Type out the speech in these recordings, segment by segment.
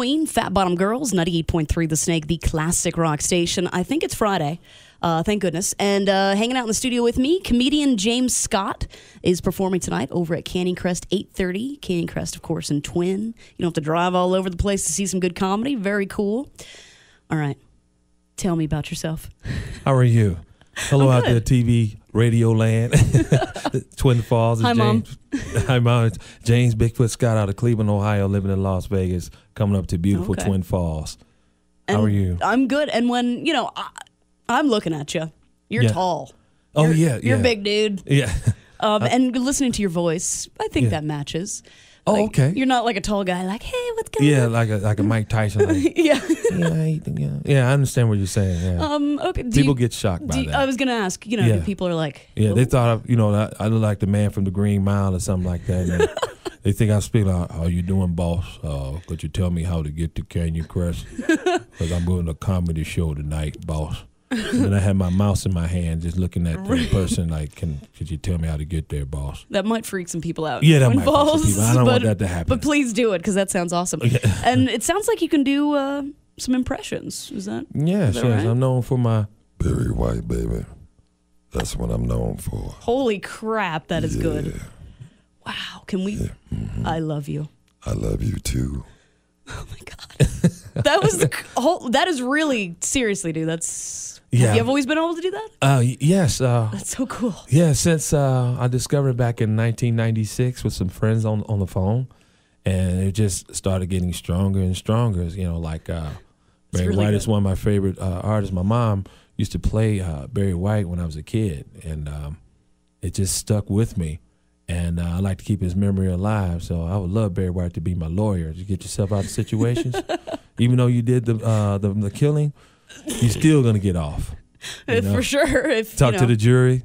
Queen, Fat Bottom Girls, 98.3 The Snake, the classic rock station. I think it's Friday. Uh, thank goodness. And uh, hanging out in the studio with me, comedian James Scott is performing tonight over at Canning Crest, 8.30. Canning Crest, of course, in Twin. You don't have to drive all over the place to see some good comedy. Very cool. All right. Tell me about yourself. How are you? Hello out there, TV Radio Land, Twin Falls. Hi, James, Mom. Hi, Mom. James Bigfoot Scott out of Cleveland, Ohio, living in Las Vegas, coming up to beautiful okay. Twin Falls. And How are you? I'm good. And when, you know, I, am looking at you, you're yeah. tall. Oh, you're, yeah, yeah. You're a big dude. Yeah. Um, I, and listening to your voice, I think yeah. that matches. Oh, like, okay. You're not like a tall guy, like, hey, what's going yeah, on? Yeah, like a like a Mike Tyson. Like, yeah. yeah, yeah, yeah. I understand what you're saying. Yeah. Um, okay. Do people you, get shocked by you, that. I was gonna ask, you know, yeah. people are like, yeah, they thought, I, you know, I, I, look like the man from the Green Mile or something like that. they think I speak like, "How you doing, boss? Uh, could you tell me how to get to Canyon Crest? Because I'm doing a comedy show tonight, boss." and I had my mouse in my hand, just looking at the person. Like, can could you tell me how to get there, boss? That might freak some people out. Yeah, that might balls, freak some people. I don't but, want that to happen. But please do it because that sounds awesome. Okay. and it sounds like you can do uh, some impressions. Is that? Yeah, is sure. Right? I'm known for my Barry White, baby. That's what I'm known for. Holy crap, that is yeah. good. Wow, can we? Yeah. Mm -hmm. I love you. I love you too. Oh my god, that was the whole. That is really seriously, dude. That's yeah. you have always been able to do that? Uh, yes. Uh, That's so cool. Yeah, since uh, I discovered back in 1996 with some friends on, on the phone, and it just started getting stronger and stronger. You know, like uh, Barry really White good. is one of my favorite uh, artists. My mom used to play uh, Barry White when I was a kid, and um, it just stuck with me. And uh, I like to keep his memory alive, so I would love Barry White to be my lawyer. to get yourself out of situations, even though you did the uh, the, the killing you're still gonna get off. You know? For sure. If talk you know, to the jury.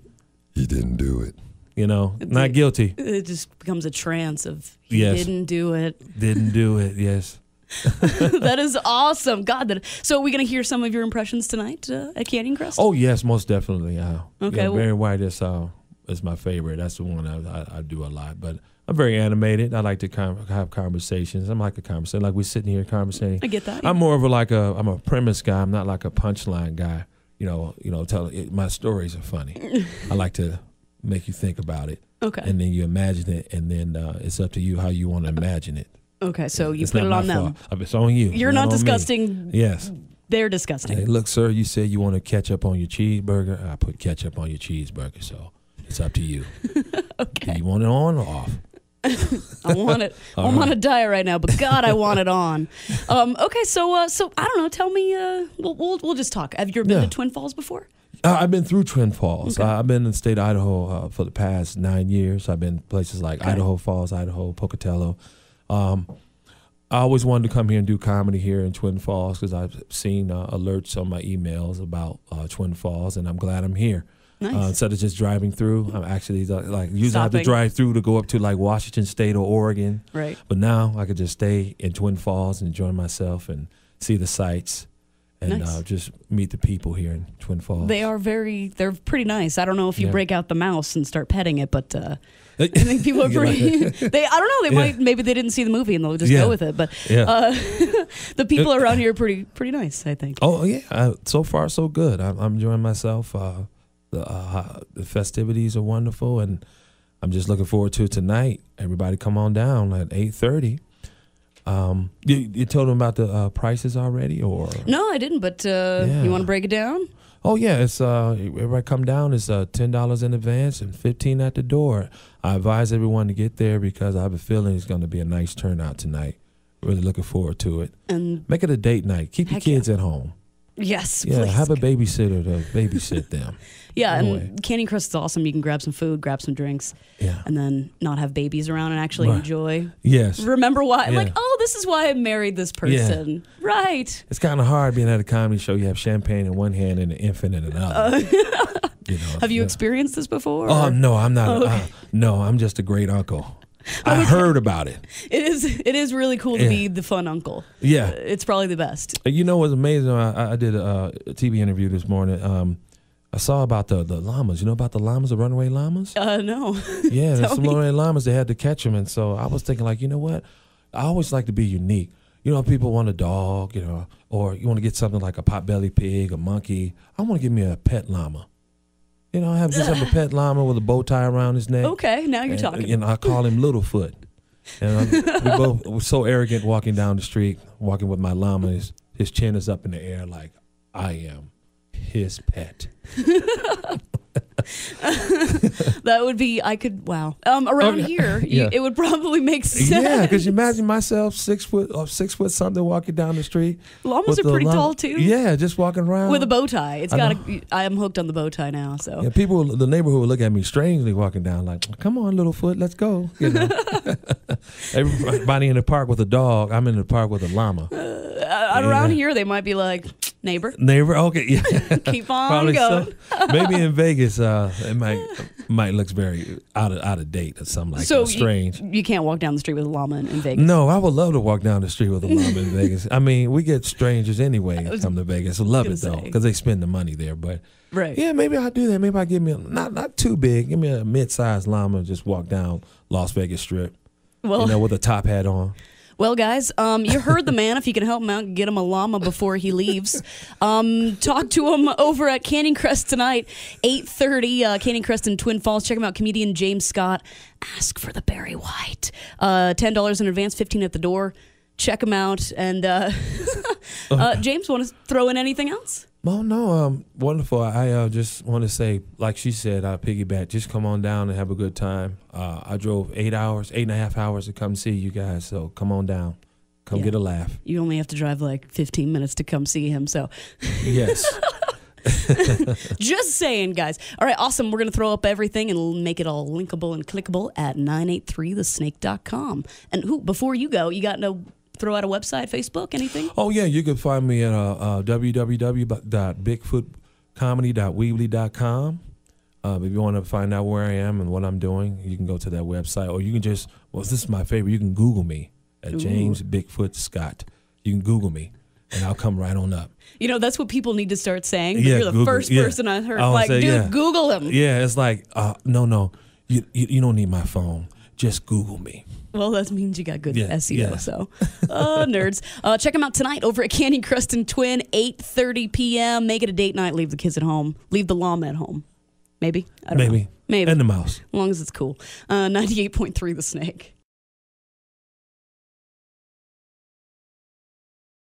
He didn't do it. You know, not guilty. It just becomes a trance of he yes. didn't do it. Didn't do it. Yes. that is awesome. God, that. So, are we going to hear some of your impressions tonight uh, at Canyon Crest? Oh yes, most definitely. Uh, okay. Yeah, well, Barry White is uh, is my favorite. That's the one I, I, I, do a lot. But I'm very animated. I like to com- have conversations. I'm like a conversation, like we're sitting here conversating. I get that. I'm more of a like a I'm a premise guy. I'm not like a punchline guy. You know, you know, tell it, my stories are funny. I like to make you think about it. Okay. And then you imagine it, and then uh, it's up to you how you want to imagine it. Okay, so you it's put it on them. Fault. It's on you. You're not, not disgusting. Yes. They're disgusting. Hey, look, sir, you said you want to catch up on your cheeseburger. I put ketchup on your cheeseburger, so it's up to you. okay. Do you want it on or off? I want it. I right. on a diet right now, but God, I want it on. Um, okay, so uh, so I don't know. Tell me. Uh, we'll, we'll, we'll just talk. Have you ever been yeah. to Twin Falls before? Uh, I've been through Twin Falls. Okay. I've been in the state of Idaho uh, for the past nine years. I've been places like okay. Idaho Falls, Idaho, Pocatello. Um, I always wanted to come here and do comedy here in Twin Falls because I've seen uh, alerts on my emails about uh, Twin Falls, and I'm glad I'm here. Nice. Uh, instead of just driving through, I'm actually uh, like usually Stopping. I have to drive through to go up to like Washington State or Oregon. Right. But now I could just stay in Twin Falls and enjoy myself and see the sights and uh, nice. uh, just meet the people here in Twin Falls. They are very, they're pretty nice. I don't know if you yeah. break out the mouse and start petting it, but uh, I think people are pretty. they, I don't know. They yeah. might maybe they didn't see the movie and they'll just yeah. go with it. But uh, the people uh, around here are pretty, pretty nice. I think. Oh yeah, so far so good. I'm, I'm enjoying myself the, uh, the festivities are wonderful, and I'm just looking forward to it tonight. Everybody, come on down at eight thirty. Um, you, you, told them about the uh, prices already, or no? I didn't. But uh, yeah. you want to break it down? Oh yeah, it's uh, everybody come down. It's uh, ten dollars in advance and fifteen at the door. I advise everyone to get there because I have a feeling it's going to be a nice turnout tonight. Really looking forward to it. And make it a date night. Keep your kids yeah. at home. Yes. Yeah, please. have a babysitter to babysit them. Yeah, no and way. Candy Crust is awesome. You can grab some food, grab some drinks, yeah. and then not have babies around and actually right. enjoy. Yes. Remember why? Yeah. Like, oh, this is why I married this person. Yeah. Right. It's kind of hard being at a comedy show. You have champagne in one hand and an infant in another. Uh, oh. you know, have you experienced this before? Oh, no, I'm not. Oh, okay. uh, no, I'm just a great uncle. I heard about it. It is it is really cool to be the fun uncle. Yeah, it's probably the best. You know what's amazing? I, I did a, a TV interview this morning, um, I saw about the, the llamas. You know about the llamas, the runaway llamas? Uh, no. yeah, there's some me. runaway llamas. They had to catch them, and so I was thinking, like, you know what? I always like to be unique. You know, people want a dog, you know, or you want to get something like a potbelly pig, a monkey. I want to give me a pet llama. You know, I have just have a pet llama with a bow tie around his neck. Okay, now you're and, talking. You know, I call him Littlefoot. And we both were so arrogant walking down the street, walking with my llama. His, his chin is up in the air like I am his pet. that would be I could wow. Um, oh, around okay. here, you, it would probably make sense. Yeah, because imagine myself six foot or uh, six foot something walking down the street. Llamas are pretty llama. tall too. Yeah, just walking around with a bow tie. It's got. I am hooked on the bow tie now. So yeah, people, the neighborhood would look at me strangely walking down, like, "Come on, little foot, let's go." You know? Everybody in the park with a dog. I'm in the park with a llama. Uh, yeah. Around here, they might be like, neighbor. Neighbor. Okay. Yeah. Keep on Probably going. So. Maybe in Vegas, uh, it might might looks very out of out of date or something like so that. Strange. You, you, can't walk down the street with a llama in, in Vegas. No, I would love to walk down the street with a llama in Vegas. I mean, we get strangers anyway come to Vegas. Love it though, because they spend the money there. But right. Yeah, maybe I'll do that. Maybe I give me a, not not too big. Give me a mid sized llama. and Just walk down Las Vegas Strip. Well, you know, with a top hat on. Well, guys, um, you heard the man. if you can help him out, get him a llama before he leaves. Um, talk to him over at Canning Crest tonight, 8.30, uh, Canning Crest in Twin Falls. Check him out, comedian James Scott. Ask for the Barry White. Uh, $10 in advance, 15 at the door. Check him out. And uh, uh oh. James, want to throw in anything else? Well, no, um, wonderful. I uh, just want to say, like she said, I piggyback. Just come on down and have a good time. Uh, I drove eight hours, eight and a half hours to come see you guys. So come on down, come yeah. get a laugh. You only have to drive like 15 minutes to come see him. So yes. Just saying, guys. All right, awesome. We're going to throw up everything and make it all linkable and clickable at 983thesnake.com. And who, before you go, you got no throw out a website, Facebook, anything? Oh, yeah. You can find me at uh, uh, www.bigfootcomedy.weebly.com. Uh, um, if you want to find out where I am and what I'm doing, you can go to that website, or you can just. Well, this is my favorite. You can Google me at Ooh. James Bigfoot Scott. You can Google me, and I'll come right on up. You know, that's what people need to start saying. Yeah, you're the Google, first yeah. person I heard. Oh, I like, say, dude, yeah. Google him. Yeah, it's like, uh, no, no, you, you, you don't need my phone just Google me. Well, that means you got good yeah, SEO. Yeah. So, uh, nerds, uh, check them out tonight over at Candy Crust and Twin, 8:30 p.m. Make it a date night. Leave the kids at home. Leave the llama at home. Maybe. I don't Maybe. Know. Maybe. And the mouse. As long as it's cool. Uh, 98.3 The Snake.